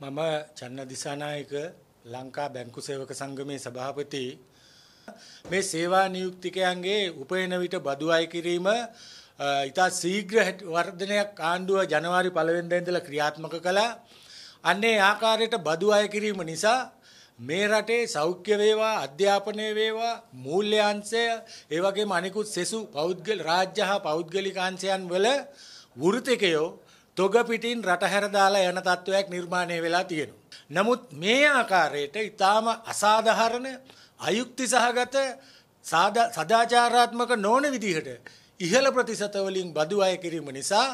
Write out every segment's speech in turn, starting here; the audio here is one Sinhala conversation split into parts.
මම චන්න දිසානායක ලංකා බැංකු සේවක සංගමේ සභාපති මේ සේවා නියුක්තිකයන්ගේ උපයන විට බදු අය කිරීම ඉතා ශීඝ්‍ර වර්ධනයක් ආණ්ඩුව ජනවාරි පළවෙනිදා ඉඳලා ක්‍රියාත්මක කළා අන්නේ ආකාරයට බදු අය කිරීම නිසා මේ රටේ සෞඛ්‍ය වේවා අධ්‍යාපනය වේවා මූල්‍යාංශය ඒ වගේම අනිකුත් සෙසු පෞද්ගල රාජ්‍ය හා පෞද්ගලික අංශයන් වල වෘත්තිකයෝ තොග පිටින් රට හැර දාලා යන තත්වයක් නිර්මාණය වෙලා තියෙනවා. නමුත් මේ ආකාරයට ඊටාම අසාධාරණ අයුක්ති සහගත සදාචාරාත්මක නොවන විදිහට ඉහළ ප්‍රතිශත වලින් බදු අය කිරීම නිසා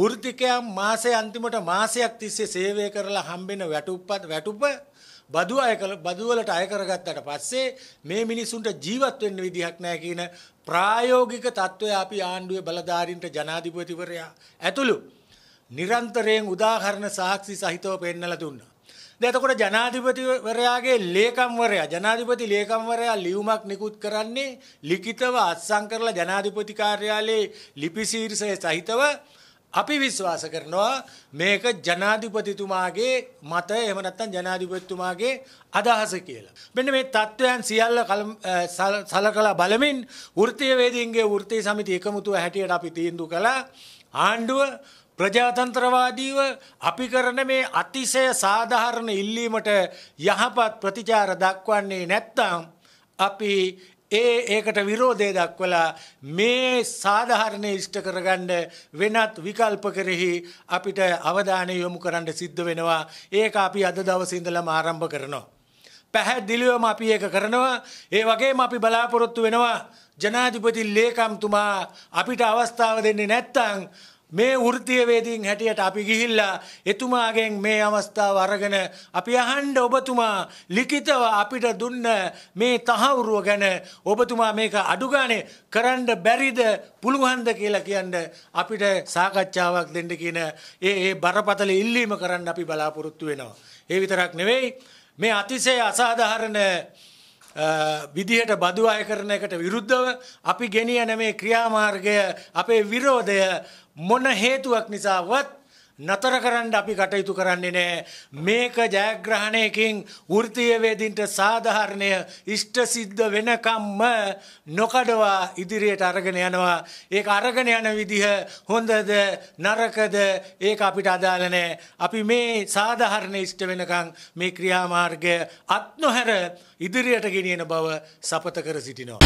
වෘත්තිකයන් මාසයේ අන්තිමට මාසයක් තිස්සේ සේවය කරලා හම්බෙන වැටුප්පත් වැටුප බදු අය කළ බදු වලට අය කරගත්තට පස්සේ මේ මිනිසුන්ට ජීවත් වෙන්න විදිහක් නැහැ කියන ප්‍රායෝගික తত্ত্বය අපි ආණ්ඩුවේ බලධාරීන්ට ජනාධිපතිවරයා ඇතුළු නිරන්තරයෙන් උදාහරණ සාක්ෂි සහිතව පෙන්නලා දුන්නා. දැන් එතකොට ජනාධිපතිවරයාගේ ලේකම්වරයා ජනාධිපති ලේකම්වරයා ලියුමක් නිකුත් කරන්නේ ලිඛිතව අත්සන් කරලා ජනාධිපති කාර්යාලයේ ලිපි ශීර්ෂය සහිතව අපි විශ්වාස කරනවා මේක ජනාධිපතිතුමාගේ මත එහෙම නැත්නම් ජනාධිපතිතුමාගේ අදහස කියලා. මෙන්න මේ தත්වයන් සියල්ල සලකලා බලමින් වෘත්තීය වේදීන්ගේ වෘත්තීය සමිතිය එකමුතුව හැටියට අපි තීන්දුව කළා ආණ්ඩුව ප්‍රජාතන්ත්‍රවාදීව අපි කරන මේ අතිශය සාධාරණ ඉල්ලීමට යහපත් ප්‍රතිචාර දක්වන්නේ නැත්නම් අපි ඒ ඒකට විරෝධය දක්වලා මේ සාධාරණය ඉෂ්ට කරගන්න වෙනත් විකල්ප කෙරෙහි අපිට අවධානය යොමු කරන්න සිද්ධ වෙනවා ඒක අපි අද දවසේ ඉඳලම ආරම්භ කරනවා පැහැදිලිවම අපි ඒක කරනවා ඒ වගේම අපි බලාපොරොත්තු වෙනවා ජනාධිපති ලේකම්තුමා අපිට අවස්ථාව දෙන්නේ නැත්නම් මේ වෘත්තියවේදීන් හැටියට අපි ගිහිල්ලා එතුමාගෙන් මේ අවස්ථාව අරගෙන අපි අහන්න ඔබතුමා ලිඛිතව අපිට දුන්න මේ තහවුරුව ගැන ඔබතුමා මේක අඩුගානේ කරන්න බැරිද පුළුවන්ද කියලා කියන්න අපිට සාකච්ඡාවක් දෙන්න කියන ඒ ඒ බරපතල ඉල්ලීම කරන්න අපි බලාපොරොත්තු වෙනවා. ඒ විතරක් නෙවෙයි මේ අතිශය අසාධාරණ විදිහට බදු අය කරන එකට විරුද්ධව අපි ගෙනියන මේ ක්‍රියාමාර්ගය අපේ විරෝධය මොන හේතුවක් නිසාවත් නතර කරන්න අපි කටයුතු කරන්නේ නෑ මේක ජයග්‍රහණයකින් වෘත්තීය වේදින්ට සාධාරණය ඉෂ්ට සිද්ධ වෙනකම්ම නොකඩවා ඉදිරියට අරගෙන යනවා ඒක අරගෙන යන විදිහ හොඳද නරකද ඒක අපිට අදාළ නෑ අපි මේ සාධාරණ ඉෂ්ට වෙනකම් මේ ක්‍රියාමාර්ගය අත්නොහැර ඉදිරියට ගෙනියන බව සපත කර සිටිනවා